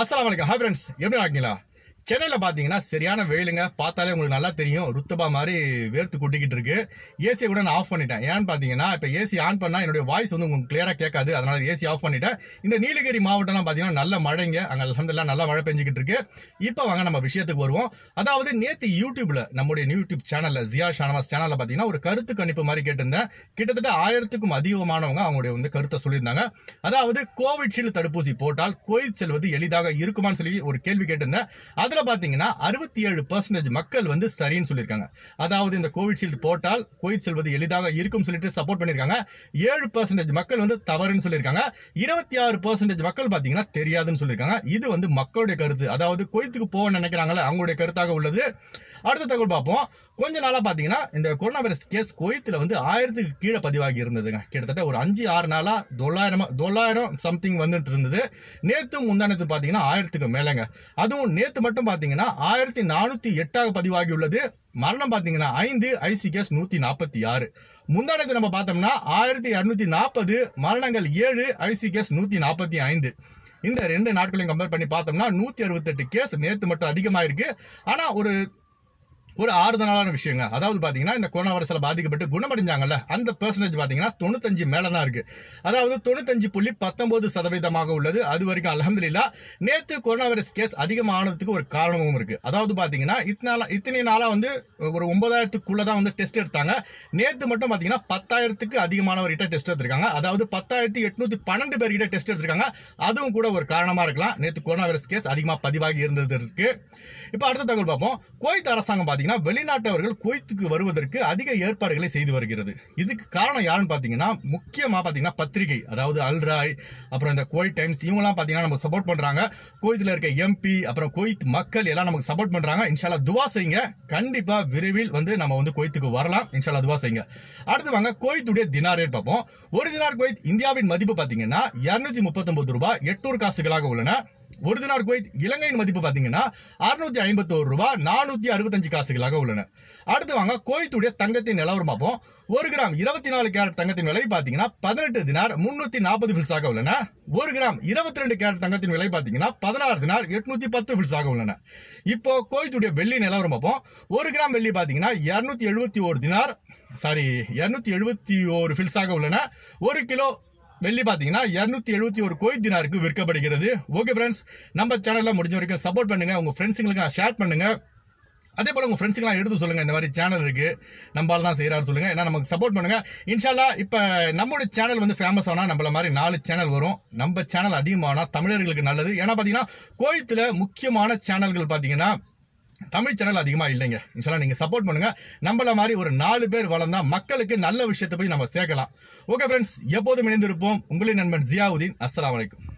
அஸ்லாம் வலைக்கம் hi friends எப்படி ஆகிங்களா சென்னையில் பார்த்தீங்கன்னா சரியான வெயிலுங்க பார்த்தாலே உங்களுக்கு நல்லா தெரியும் ருத்தபா மாதிரி வேர்த்து கொட்டிக்கிட்டு இருக்கு ஏசியை கூட நான் ஆஃப் பண்ணிட்டேன் ஏன்னு பார்த்தீங்கன்னா இப்போ ஏசி ஆன் பண்ணால் என்னுடைய வாய்ஸ் வந்து உங்களுக்கு கிளியராக கேட்காது அதனால் ஏசி ஆஃப் பண்ணிட்டேன் இந்த நீலகிரி மாவட்டம்லாம் பார்த்தீங்கன்னா நல்ல மழைங்க அங்கே அலமதுல்லா நல்லா மழை பெஞ்சிக்கிட்டு இருக்கு இப்போ வாங்க நம்ம விஷயத்துக்கு வருவோம் அதாவது நேற்று யூடியூப்ல நம்முடைய யூடியூப் சேனலில் ஜியா ஷானவாஸ் சேனலில் பார்த்தீங்கன்னா ஒரு கருத்து கணிப்பு மாதிரி கேட்டிருந்தேன் கிட்டத்தட்ட ஆயிரத்துக்கும் அதிகமானவங்க அவங்களுடைய வந்து கருத்தை சொல்லியிருந்தாங்க அதாவது கோவிட்ஷீல்டு தடுப்பூசி போட்டால் கோயில் செல்வது எளிதாக இருக்குமான்னு சொல்லி ஒரு கேள்வி கேட்டிருந்தேன் அதுல பார்த்தீங்கன்னா அறுபத்தி ஏழு பர்சன்டேஜ் மக்கள் வந்து சரின்னு சொல்லியிருக்காங்க அதாவது இந்த கோவிஷீல்டு போட்டால் கோயில் செல்வது எளிதாக இருக்கும் சொல்லிட்டு சப்போர்ட் பண்ணியிருக்காங்க ஏழு பர்சன்டேஜ் மக்கள் வந்து தவறுன்னு சொல்லியிருக்காங்க இருபத்தி ஆறு பர்சன்டேஜ் மக்கள் பார்த்தீங்கன்னா தெரியாதுன்னு சொல்லியிருக்காங்க இது வந்து மக்களுடைய கருத்து அதாவது கோயிலுக்கு போக நினைக்கிறாங்களே அவங்களுடைய கருத்தாக உள்ளது அடுத்த தகவல் பார்ப்போம் கொஞ்ச நாளாக பார்த்தீங்கன்னா இந்த கொரோனா வைரஸ் கேஸ் கோயத்தில் வந்து ஆயிரத்துக்கு கீழே பதிவாகி இருந்ததுங்க கிட்டத்தட்ட ஒரு அஞ்சு ஆறு நாளாக தொள்ளாயிரம் தொள்ளாயிரம் சம்திங் வந்துட்டு இருந்தது நேற்று முந்தானத்து பார்த்தீங்கன்னா ஆயிரத்துக்கு மேலேங்க அதுவும் நேற்று மட்டும் பார்த்தீங்கன்னா ஆயிரத்தி நானூற்றி எட்டாக பதிவாகி உள்ளது மரணம் பார்த்தீங்கன்னா ஐந்து ஐசி கேஸ் நூற்றி நாற்பத்தி ஆறு முந்தானத்தை நம்ம பார்த்தோம்னா ஆயிரத்தி இரநூத்தி நாற்பது மரணங்கள் ஏழு ஐசி கேஸ் நூற்றி நாற்பத்தி ஐந்து இந்த ரெண்டு நாட்களையும் கம்பேர் பண்ணி பார்த்தோம்னா நூற்றி அறுபத்தெட்டு கேஸ் நேற்று மட்டும் அதிகமாயிருக்கு ஆனா ஆனால் ஒரு ஒரு ஆறுதலான விஷயங்க அதாவது பாத்தீங்கன்னா இந்த கொரோனா வைரஸில் பாதிக்கப்பட்டு குணமடைஞ்சாங்கல்ல அந்த பெர்சன்டேஜ் பாத்தீங்கன்னா தொண்ணூத்தஞ்சு மேல தான் இருக்கு அதாவது தொண்ணூத்தஞ்சு புள்ளி பத்தொன்பது சதவீதமாக உள்ளது அது வரைக்கும் அலமதுல்லா நேத்து கொரோனா வைரஸ் கேஸ் அதிகமானதுக்கு ஒரு காரணமும் இருக்கு அதாவது பாத்தீங்கன்னா இத்தனை இத்தனை நாளா வந்து ஒரு ஒன்பதாயிரத்துக்குள்ள தான் வந்து டெஸ்ட் எடுத்தாங்க நேத்து மட்டும் பாத்தீங்கன்னா பத்தாயிரத்துக்கு அதிகமானவர்கிட்ட டெஸ்ட் எடுத்திருக்காங்க அதாவது பத்தாயிரத்தி எட்நூத்தி பன்னெண்டு பேர்கிட்ட டெஸ்ட் எடுத்திருக்காங்க அதுவும் கூட ஒரு காரணமா இருக்கலாம் நேத்து கொரோனா வைரஸ் கேஸ் அதிகமா பதிவாகி இருந்தது இருக்கு இப்போ அடுத்த தகவல் பார்ப்போம் கோயத் அரசாங்கம் பாத்தீங்கன்னா பார்த்தீங்கன்னா வெளிநாட்டவர்கள் குவைத்துக்கு வருவதற்கு அதிக ஏற்பாடுகளை செய்து வருகிறது இதுக்கு காரணம் யாருன்னு பார்த்தீங்கன்னா முக்கியமாக பார்த்தீங்கன்னா பத்திரிகை அதாவது அல்ராய் அப்புறம் இந்த குவைத் டைம்ஸ் எல்லாம் பார்த்தீங்கன்னா நம்ம சப்போர்ட் பண்ணுறாங்க குவைத்துல இருக்க எம்பி அப்புறம் குவைத் மக்கள் எல்லாம் நமக்கு சப்போர்ட் பண்ணுறாங்க இன்ஷாலா துவா செய்யுங்க கண்டிப்பாக விரைவில் வந்து நம்ம வந்து குவைத்துக்கு வரலாம் இன்ஷாலா துவா செய்யுங்க அடுத்து வாங்க குவைத்துடைய தினார் ரேட் பார்ப்போம் ஒரு தினார் குவைத் இந்தியாவின் மதிப்பு பார்த்தீங்கன்னா இரநூத்தி முப்பத்தொன்பது ரூபாய் எட்நூறு காசுகளாக உள்ளன ஒரு தினார் குவைத் இலங்கையின் மதிப்பு பார்த்தீங்கன்னா அறுநூத்தி ஐம்பத்தோரு ரூபாய் நானூத்தி அறுபத்தஞ்சு காசுகளாக உள்ளன அடுத்து வாங்க கோயத்துடைய தங்கத்தின் நிலவரம் பார்ப்போம் ஒரு கிராம் இருபத்தி நாலு கேரட் தங்கத்தின் விலை பார்த்தீங்கன்னா பதினெட்டு தினார் முன்னூத்தி நாற்பது ஃபில்ஸாக உள்ளன ஒரு கிராம் இருபத்தி ரெண்டு கேரட் தங்கத்தின் விலை பார்த்தீங்கன்னா பதினாறு தினார் எட்நூத்தி பத்து ஃபில்ஸாக உள்ளன இப்போ கோயத்துடைய வெள்ளி நிலவரம் பார்ப்போம் ஒரு கிராம் வெள்ளி பார்த்தீங்கன்னா இரநூத்தி எழுபத்தி ஒரு தினார் சாரி இரநூத்தி எழுபத்தி ஒரு ஃபில்ஸாக உள்ளன ஒரு கிலோ வெள்ளி பார்த்தீங்கன்னா இரநூத்தி எழுபத்தி ஒரு கோயில் தினாருக்கு விற்கப்படுகிறது ஓகே ஃப்ரெண்ட்ஸ் நம்ம சேனலில் முடிஞ்ச வரைக்கும் சப்போர்ட் பண்ணுங்கள் உங்கள் ஃப்ரெண்ட்ஸுங்களுக்கு ஷேர் பண்ணுங்கள் அதே போல உங்கள் ஃப்ரெண்ட்ஸுக்கெலாம் எடுத்து சொல்லுங்கள் இந்த மாதிரி சேனல் இருக்குது நம்மளால தான் செய்கிறாரு சொல்லுங்கள் ஏன்னா நமக்கு சப்போர்ட் பண்ணுங்கள் இன்ஷால்லா இப்போ நம்மளுடைய சேனல் வந்து ஃபேமஸ் ஆனா நம்மள மாதிரி நாலு சேனல் வரும் நம்ம சேனல் அதிகமானா தமிழர்களுக்கு நல்லது ஏன்னா பார்த்தீங்கன்னா கோயத்தில் முக்கியமான சேனல்கள் பார்த்தீங்கன்னா தமிழ் சேனல் அதிகமாக இல்லைங்க இன்ஷால்லாம் நீங்கள் சப்போர்ட் பண்ணுங்கள் நம்மள மாதிரி ஒரு நாலு பேர் வளர்ந்தால் மக்களுக்கு நல்ல விஷயத்தை போய் நம்ம சேர்க்கலாம் ஓகே ஃப்ரெண்ட்ஸ் எப்போதும் இணைந்திருப்போம் உங்களின் நண்பன் ஜியாவுதீன் அஸ்லாம் வலைக்கம்